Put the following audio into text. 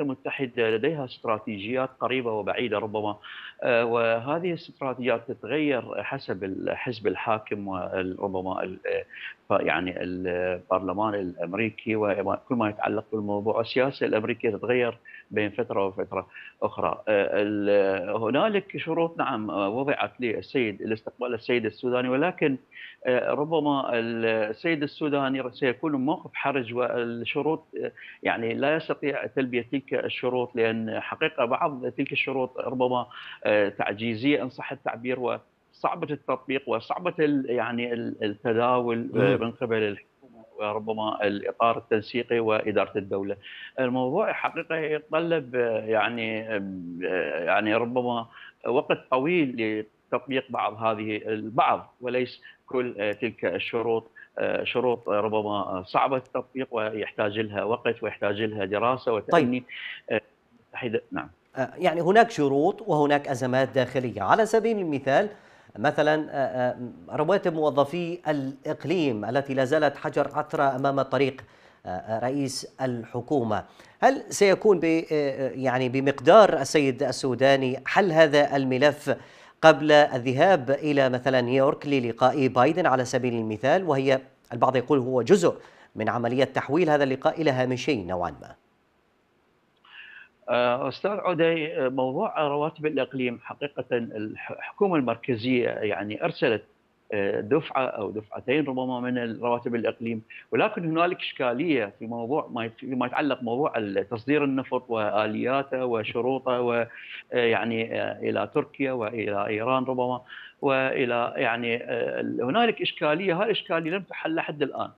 الولايات المتحدة لديها استراتيجيات قريبة وبعيدة ربما آه، وهذه الاستراتيجيات تتغير حسب الحزب الحاكم وربما آه، يعني البرلمان الامريكي وكل ما يتعلق بالموضوع السياسه الامريكيه تتغير بين فتره وفتره اخرى. آه، هنالك شروط نعم وضعت للسيد لاستقبال السيد السوداني ولكن ربما السيد السوداني سيكون موقف حرج والشروط يعني لا يستطيع تلبية تلك الشروط لان حقيقه بعض تلك الشروط ربما آه، تعجيزيه ان صح التعبير وصعبه التطبيق وصعبه يعني التداول آه، من قبل الحكومه وربما الاطار التنسيقي واداره الدوله. الموضوع حقيقه يتطلب آه، يعني يعني ربما وقت طويل تطبيق بعض هذه البعض وليس كل آه، تلك الشروط آه، شروط آه، ربما صعبه التطبيق ويحتاج لها وقت ويحتاج لها دراسه وتأني طيب. نعم يعني هناك شروط وهناك ازمات داخليه على سبيل المثال مثلا رواتب موظفي الاقليم التي لا زالت حجر عثره امام طريق رئيس الحكومه هل سيكون ب يعني بمقدار السيد السوداني حل هذا الملف قبل الذهاب إلى مثلا نيويورك للقاء بايدن على سبيل المثال وهي البعض يقول هو جزء من عملية تحويل هذا اللقاء إلى هامشي نوعا ما آه، استاذ عدي آه، موضوع رواتب الاقليم حقيقه الحكومه المركزيه يعني ارسلت دفعه او دفعتين ربما من رواتب الاقليم، ولكن هنالك اشكاليه في موضوع ما يتعلق موضوع تصدير النفط والياته وشروطه ويعني آه، الى تركيا والى ايران ربما والى يعني آه، هنالك اشكاليه، هذه الاشكاليه لم تحل لحد الان.